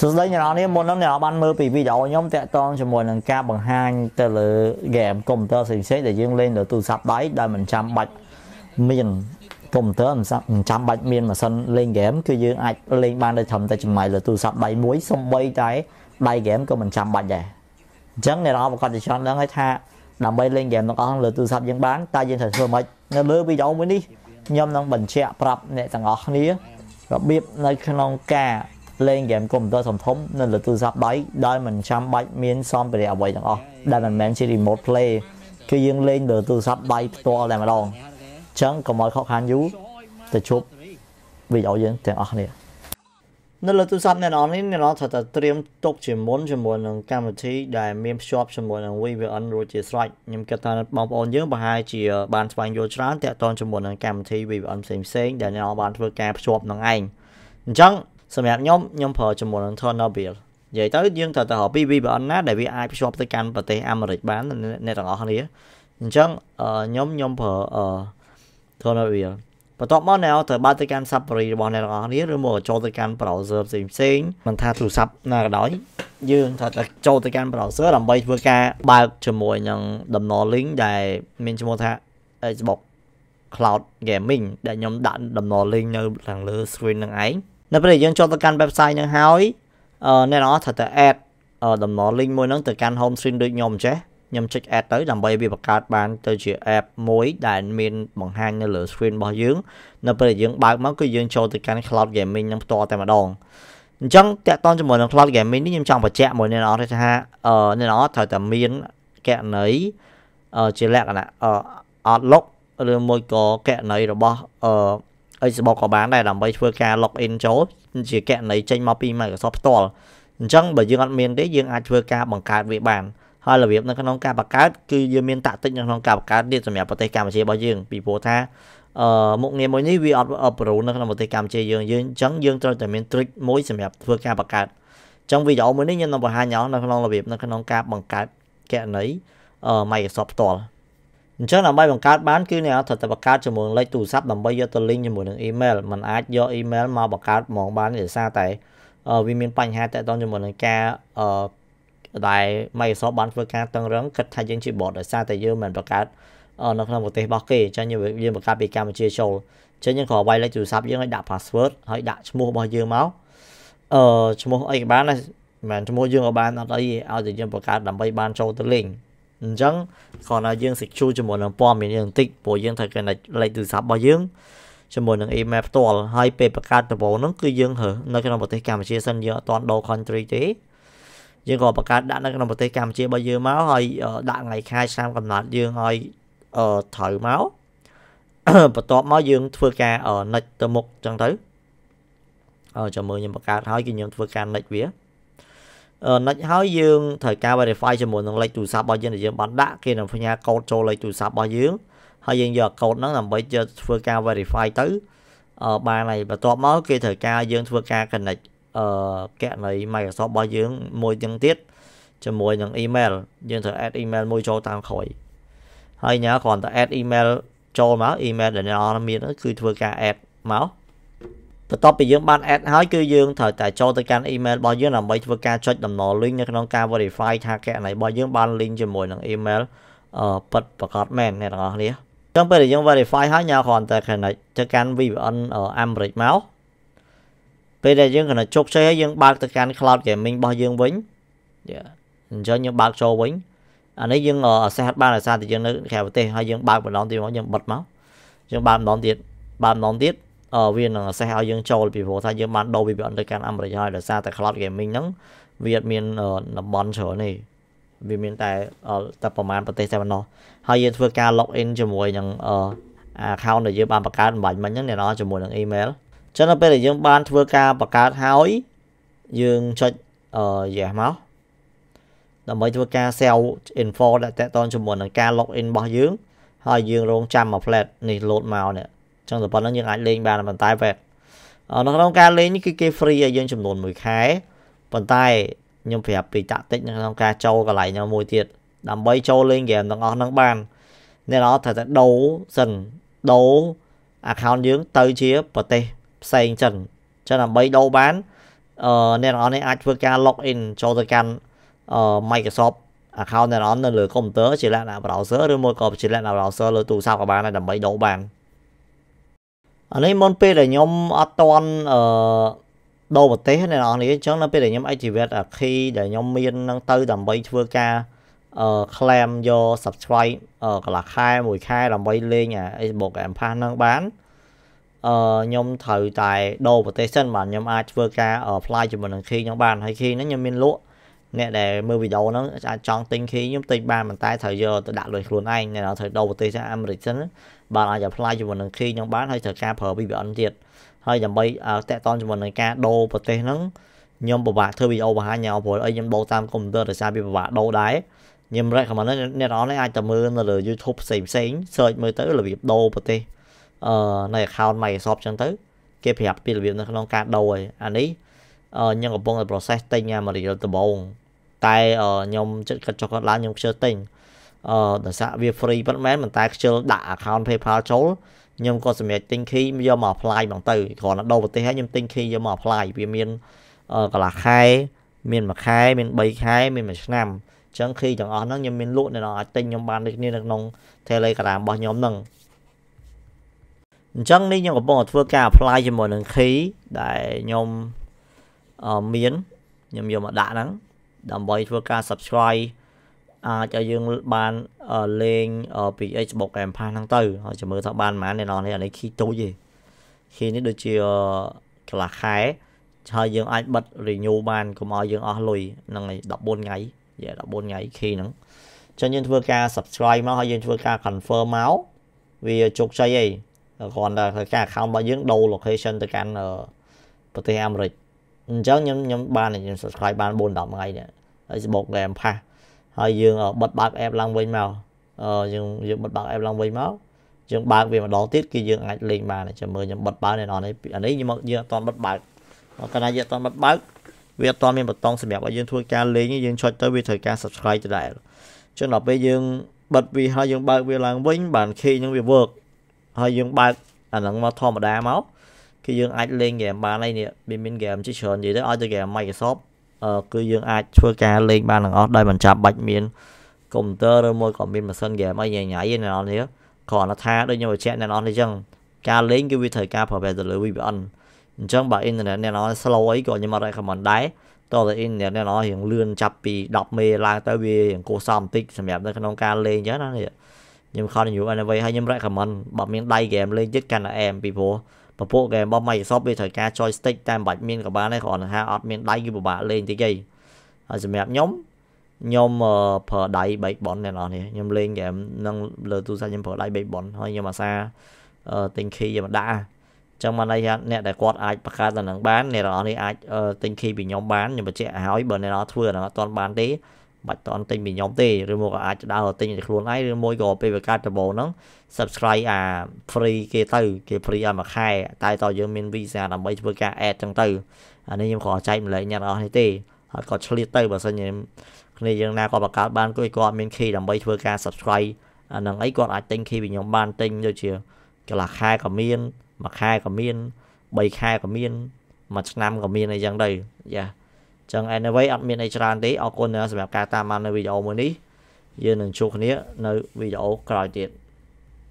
សួស្តីអ្នកនរនេះមុនហ្នឹងអ្នកនរបានមើលពីវីដេអូខ្ញុំតាក់ទងជាមួយនឹងការបង្ហាញទៅលើ game កុំព្យូទ័រផ្សេងៗដែលយើងលេងលើទូរស័ព្ទដៃដែលមិនចាំបាច់មានកុំព្យូទ័រមិនចាំបាច់មានម៉ាស៊ីនលេង game គឺយើងអាចលេងបានដោយត្រឹមតែចំណាយលើទូរស័ព្ទដៃមួយសំបីតែដៃ game ក៏មិនចាំបាច់ដែរអញ្ចឹងអ្នកនរប្រកាសជាចង់ដឹងហើយថាដើម្បីលេង game ទាំងអស់លើទូរស័ព្ទយើងបានតើយើងត្រូវធ្វើម៉េចនៅលើវីដេអូមួយនេះខ្ញុំនឹងបញ្ជាក់ប្រាប់អ្នកទាំងអស់គ្នារបៀបនៅក្នុងការលេងហ្គេមកុំព្យូទ័រធំៗនៅលើទូរស័ព្ទដៃដោយមិនចាំបាច់មានសម្ភារៈអ្វីទាំងអស់ដែលមិនមែនជា remote play គឺយើងលេងលើទូរស័ព្ទដៃផ្ទាល់តែម្ដងអញ្ចឹងកុំឲ្យខកខានយូរទៅជប់វីដេអូយើងទាំងអស់គ្នានៅលើទូរស័ព្ទអ្នកនរនេះអ្នកនរត្រូវតែត្រៀមទុកជាមុនជាមួយនឹងកម្មវិធីដែលមានភ្ជាប់ជាមួយនឹង VPN រួចជាស្រេចខ្ញុំគិតថាបងប្អូនយើងប្រហែលជាបានស្វែងយល់ច្រើនតាក់ទងជាមួយនឹងកម្មវិធី VPN ផ្សេងៗដែលអ្នកនរបានធ្វើការភ្ជាប់នឹងឯងអញ្ចឹងសម្រាប់ខ្ញុំខ្ញុំប្រើជាមួយនឹង Chernobyl និយាយទៅយើងត្រូវទៅរកពីវីបអនណាដែលវាអាចភ្ជាប់ទៅកាន់ប្រទេសអាមេរិកបានអ្នកទាំងអស់គ្នាអញ្ចឹងខ្ញុំខ្ញុំប្រើអឺ Chernobyl បន្ទាប់មកអ្នកត្រូវបើកទៅកាន់ Safari របស់អ្នកទាំងអស់គ្នាឬមកចូលទៅកាន់ browser ផ្សេងផ្សេងមិនថាទូរស័ព្ទណាក៏ដោយយើងត្រូវតែចូលទៅកាន់ browser ដើម្បីធ្វើការបើកជាមួយនឹងដំណរ link ដែលមានឈ្មោះថា Xbox Cloud Gaming ដែលខ្ញុំដាក់ដំណរ link នៅខាងលើ screen នឹងឯងនៅពេលដែលយើងចូលទៅកាន់ website នឹងហើយអ្នកនរថាទៅ add តំណ link មួយហ្នឹងទៅកាន់ home screen ដូចខ្ញុំចេះខ្ញុំចុច add ទៅដើម្បីវាបង្កើតបានទៅជា app មួយដែលមានបង្ហាញនៅលើ screen របស់យើងនៅពេលដែលយើងបើកមកគឺយើងចូលទៅកាន់ cloud gaming នឹងផ្ទាល់តែម្ដងអញ្ចឹងតាក់ទងជាមួយនឹង cloud gaming នេះខ្ញុំចង់បញ្ជាក់មួយអ្នកនរថាអ្នកនរត្រូវតែមានកណន័យជាលក្ខណៈ outlook ឬមួយក៏កណន័យរបស់ Xbox ក៏បានដែរដើម្បីធ្វើការ log in ចូលជាគណនីចេញមកពី Microsoft ផ្ទាល់អញ្ចឹងបើយើងអត់មានទេយើងអាចធ្វើការបង្កើតវាបានហើយរបៀបនៅក្នុងការបង្កើតគឺយើងមានតាក់ទិចនៅក្នុងការបង្កើតទៀតសម្រាប់ប្រទេសកម្ពុជារបស់យើងពីព្រោះថាអឺមុខងារមួយនេះវាអត់ approve នៅក្នុងប្រទេសកម្ពុជាយើងយើងអញ្ចឹងយើងត្រូវតែមាន trick មួយសម្រាប់ធ្វើការបង្កើតអញ្ចឹងវីដេអូមួយនេះខ្ញុំនឹងបង្ហាញអស់នៅក្នុងរបៀបនៅក្នុងការបង្កើតគណនី Microsoft ផ្ទាល់អញ្ចឹងដើម្បីបង្កើតបានគឺអ្នកត្រូវតែបង្កើតជាមួយលេខទូរស័ព្ទដើម្បីយកទៅ link ជាមួយនឹង email มันអាចយក email មកបង្កើតហ្មងបានដោយសារតែវាមានបញ្ហាតាក់ទងជាមួយនឹងការអឺដែល Microsoft បានធ្វើការតឹងរឹងគិតថាយើងជា bot ដោយសារតែយើងមិនបង្កើតនៅក្នុងប្រទេសរបស់គេអញ្ចឹងយើងបង្កើតពីកម្ពុជាចូលអញ្ចឹងយើងគ្រាន់វាយលេខទូរស័ព្ទយើងឲ្យដាក់ password ហើយដាក់ឈ្មោះរបស់យើងមកអឺឈ្មោះអីក៏បានដែរមិនឈ្មោះយើងក៏បានអត់អីឲ្យតែយើងបង្កើតដើម្បីបានចូលទៅលេងអញ្ចឹងគ្រាន់តែយើង secure ជាមួយនឹងព័ត៌មានយើងបន្តិចព្រោះយើងត្រូវ connect លេខទូរស័ព្ទរបស់យើងជាមួយនឹង email ផ្ទាល់ហើយពេលបង្កើតដំបូងហ្នឹងគឺយើងរើសនៅក្នុងប្រទេសកម្ពុជាសិនយើងអត់ទាន់ដូរ country ទេយើងក៏បង្កើតដាក់នៅក្នុងប្រទេសកម្ពុជារបស់យើងមកហើយ ដាក់ថ្ងៃខែឆ្នាំកំណត់យើងឲ្យត្រូវមកបន្ទាប់មកយើង ធ្វើការនិចទៅមុខអញ្ចឹងទៅចាំមើលខ្ញុំបង្កើតហើយគឺខ្ញុំធ្វើការនិចវាណិចហើយយើងត្រូវការ verify ជាមួយនឹងលេខទូរស័ព្ទរបស់យើងដែលយើងបានដាក់គេនឹងផ្ញើកូដចូលលេខទូរស័ព្ទរបស់យើងហើយយើងយកកូដហ្នឹងដើម្បីយកធ្វើការ verify ទៅបានហើយបន្ទាប់មកគេត្រូវការយើងធ្វើការ connect អឺកណី Microsoft របស់យើងមួយទាំងទៀតជាមួយនឹង email យើងត្រូវ add email មួយចូលតាមក្រោយហើយញ៉ាគ្រាន់តែ add email ចូលមក email ដែលអ្នកនរមានគឺធ្វើការ add មកបន្ទាប់ពីយើងបាន add ហើយគឺយើងត្រូវតែចូលទៅកាន់ email របស់យើងដើម្បីធ្វើការចុចដំណរ link នៅក្នុងការ verify ថាគណនីរបស់យើងបាន link ជាមួយនឹង email អឺពិតប្រាកដមែនអ្នកទាំងអស់គ្នាចឹងពេលដែលយើង verify ហើយញ៉ៅគ្រាន់តែ connect ទៅកាន់ VPN អាមេរិកមកពេលដែលយើង connect ជោគជ័យហើយយើងបើកទៅកាន់ cloud gaming របស់យើងវិញយ៉ាអញ្ចឹងយើងបើកចូលវិញអានេះយើងអាសេះបានអាសាតែយើងនៅក្រៅប្រទេសហើយយើងបើកម្ដងទៀតមកយើងបិទមកយើងបើកម្ដងទៀតបើកម្ដងទៀតវានឹងសេះឲ្យយើងចូលពីព្រោះថាយើងបានដូរពីប្រអិនទៅកាន់អាមេរិកហើយដោយសារតែ cloud gaming ហ្នឹងវាអត់មានតំបន់ច្រើនទេវាមានតែតែប្រមាណប្រទេសតែប៉ុណ្ណោះហើយយើងធ្វើការ log in ជាមួយនឹង account ដែលយើងបានបង្កើតបាញ់មិញហ្នឹងអ្នកនរជាមួយនឹង email អញ្ចឹងនៅពេលដែលយើងបានធ្វើការបង្កើតហើយយើងចុចអឺយេមកដើម្បីធ្វើការ sell info ដែលតកតងជាមួយនឹងការ log in របស់យើងហើយយើងរងចាំមួយ flat នេះ load មកនេះចឹងតែប៉ុណ្្នឹងយើងអាចលេងបានប៉ុន្តែវេនៅក្នុងការលេងនេះគឺគេ free ឲ្យយើងចំនួន1ខែប៉ុន្តែខ្ញុំប្រាប់ពីតាក់ទិចនៅក្នុងការចូលកន្លែងមួយទៀតដើម្បីចូលលេងហ្គេមទាំងអស់ហ្នឹងបានអ្នកនរត្រូវតែដូរសិនដូរ account យើងទៅជាប្រទេសផ្សេងចឹងចឹងដើម្បីដូរបានអឺអ្នកនរនេះអាចធ្វើការ log in ចូលទៅកាន់អឺ Microsoft account អ្នកនរនៅលើ computer ជាលក្ខណៈ browser ឬមួយក៏ជាលក្ខណៈ browser លើទូរស័ព្ទក៏បានដែរដើម្បីដូរបានអានេះមុនពេលដែលខ្ញុំអត់តន់អឺដូរប្រទេសអ្នកនរនេះអញ្ចឹងនៅពេលដែលខ្ញុំ activate អា key ដែលខ្ញុំមាននឹងទៅដើម្បីធ្វើការអឺ claim យក subscribe កន្លះខែមួយខែដើម្បីលេងអា Xbox Game Pass ហ្នឹងបានអឺខ្ញុំត្រូវតែដូរប្រទេសសិនបាទខ្ញុំអាចធ្វើការ apply ជាមួយនឹង key ហ្នឹងបានហើយ key ហ្នឹងខ្ញុំមានលក់អ្នកដែលមើលវីដេអូហ្នឹងអាចចង់ទិញឃីខ្ញុំទិញបានប៉ុន្តែត្រូវយកទៅដាក់លុយខ្លួនឯងអ្នកណាត្រូវដូរប្រទេសអាមេរិកសិនបាទអាច apply ជាមួយនឹងឃីខ្ញុំបានហើយត្រូវការប្រើ VPN ទៀតហើយដើម្បីតាក់ទងជាមួយនឹងការដូរប្រទេសហ្នឹងខ្ញុំពិបាកធ្វើវីដេអូបង្ហាញញ៉ៅព្រោះអីខ្ញុំដូរតាមកុំព្យូទ័រដោយសារវាពិបាកដូរដែរខ្ញុំ recommend អ្នកនរនេះអាចទៅមើលនៅលើ YouTube ផ្សេងផ្សេង search មើលទៅរបៀបដូរប្រទេសអឺនៅ account Microsoft ចឹងទៅគេប្រាប់ពីរបៀបនៅក្នុងការដូរហើយអានេះខ្ញុំកំពុងតែ process ទិញអាមេរីលដំបងតែខ្ញុំចិត្តគាត់ចុះគាត់ឡើងខ្ញុំខ្ជិលទិញអឺដោយសារវា free ប៉ុន្មានមិនតែខ្ជិលដាក់ account PayPal ចូលខ្ញុំក៏សម្រេចទិញ key យកមក apply ហ្មងទៅគ្រាន់តែដូរប្រទេសហើយខ្ញុំទិញ key យកមក apply វាមានកន្លះខែមាន1ខែមាន3ខែមាន1ឆ្នាំអញ្ចឹង key ទាំងអស់ហ្នឹងខ្ញុំមានលក់នៅអាចទិញខ្ញុំបានដូចគ្នានៅក្នុង Telegram របស់ខ្ញុំហ្នឹងអញ្ចឹងនេះខ្ញុំកំពុងធ្វើការ apply ជាមួយនឹង key ដែលខ្ញុំមានខ្ញុំយកមកដាក់ហ្នឹងដើម្បីធ្វើការ subscribe អាចឲ្យយើងបានលេងពី Xbox Game Pass ហ្នឹងទៅហើយចាំមើលថាបានប៉ុន្មានអ្នកនរនេះអានេះខីទូចទេខីនេះដូចជាកន្លះខែហើយយើងអាចបិទ renew បានកុំឲ្យយើងអស់លុយហ្នឹងឯង14ថ្ងៃយ៉ា14ថ្ងៃខីហ្នឹងចឹងយើងធ្វើការ subscribe មកហើយយើងធ្វើការ confirm មកវាជោគជ័យអីគ្រាន់តែការ account របស់យើងដូរ location ទៅកាន់ប្រទេសអាមេរិកអញ្ចឹងខ្ញុំខ្ញុំបានខ្ញុំ subscribe បាន4 10ថ្ងៃនេះហើយ Facebook Game Pass ហើយយើងបិទបើក app ឡើងវិញមកយើងយើងបិទបើក app ឡើងវិញមកយើងបើកវាម្ដងទៀតគឺយើងអាចលេងបានចាំមើលខ្ញុំបិទបើកនេះអានេះអានេះខ្ញុំយើងអត់តបិទបើកកាលណាយើងអត់តបិទបើកវាអត់តមានបតង់សម្រាប់ឲ្យយើងធ្វើការលេងយើងចុចទៅវាត្រូវការ subscribe ដដែលអញ្ចឹងដល់ពេលយើងបិទវាហើយយើងបើកវាឡើងវិញបានខេនឹងវា work ហើយយើងបើកអាហ្នឹងមកធម្មតាមកគឺយើងអាចលេងហ្គេមបានហើយនេះមានហ្គេមជាច្រើននិយាយទៅឲ្យទៅហ្គេម Microsoft អឺគឺយើងអាចធ្វើការលេង បានទាំងអស់ដោយមិនចាំបាច់មានកុំព្យូទ័រឬមួយក៏មានម៉ាស៊ីនហ្គេមអីញ៉ៃញ៉ៃឯណោះនេះគ្រាន់តែថាដូចខ្ញុំបញ្ជាក់អ្នកនរនេះអញ្ចឹងការលេងគឺវាត្រូវការប្រើប្រាស់ទៅលើ VPN អញ្ចឹងបើអ៊ីនធឺណិតអ្នកនរ slow អីក៏ខ្ញុំអត់ recommend ដែរតោះតែអ៊ីនធឺណិតអ្នកនររៀងលឿនចាប់ពី10មេឡើងទៅវារៀងគួរសមបន្តិចសម្រាប់នៅក្នុងការលេងអញ្ចឹងណានេះខ្ញុំខំនិយាយ anyway ហើយខ្ញុំ recommend បើមានដៃ game លេងទៀតកាន់តែ aim ពីព្រោះពពួកហ្គេមរបស់ Microsoft វាត្រូវការ joystick តែមិនបាច់មានក៏បានដែរគ្រាន់តែថាអត់មានដៃគឺពិបាកលេងតិចទេហើយសម្រាប់ខ្ញុំខ្ញុំប្រើដៃ Backbone អ្នកនរនេះខ្ញុំលេងហ្គេមនឹងលើទូរស័ព្ទខ្ញុំប្រើដៃ Backbone ហើយខ្ញុំអាសាទិញ key យកមកដាក់អញ្ចឹងមកន័យថាអ្នកដែលគាត់អាចបង្កើតដំណឹងបានអ្នកនរនេះអាចទិញ key ពីខ្ញុំបានខ្ញុំបញ្ជាក់ឲ្យបើអ្នកនរធ្វើដំណឹងអត់ទាន់បានទេបាច់តន់ទិញពីខ្ញុំទេឬមកក៏អាចដើរទិញពីខ្លួនឯងឬមួយក៏ពេលវេលាដបហ្នឹង subscribe អា free គេទៅគេ free ឲ្យមួយខែ តែតើយើងមាន visa ដើម្បីធ្វើការ add ចឹងទៅអានេះខ្ញុំគ្រាន់ចែកម្លែកអ្នកនរអស់នេះទេហើយក៏ឆ្លៀតទៅបើសិនជាគ្នាយើងណាក៏បង្កើតបានគួយគាត់មាន key ដើម្បីធ្វើការ subscribe អានឹងអីគាត់អាចទិញ key ពីខ្ញុំបានទិញដូចជាកន្លះខែក៏មានមួយខែក៏មាន3ខែក៏មានមួយឆ្នាំក៏មានអីចឹងទៅយ៉ាចឹង anyway អត់មានអីច្រើនទេអរគុណសម្រាប់ការតាមដាននៅវីដេអូមួយនេះយើងនឹងជួបគ្នានៅវីដេអូក្រោយទៀត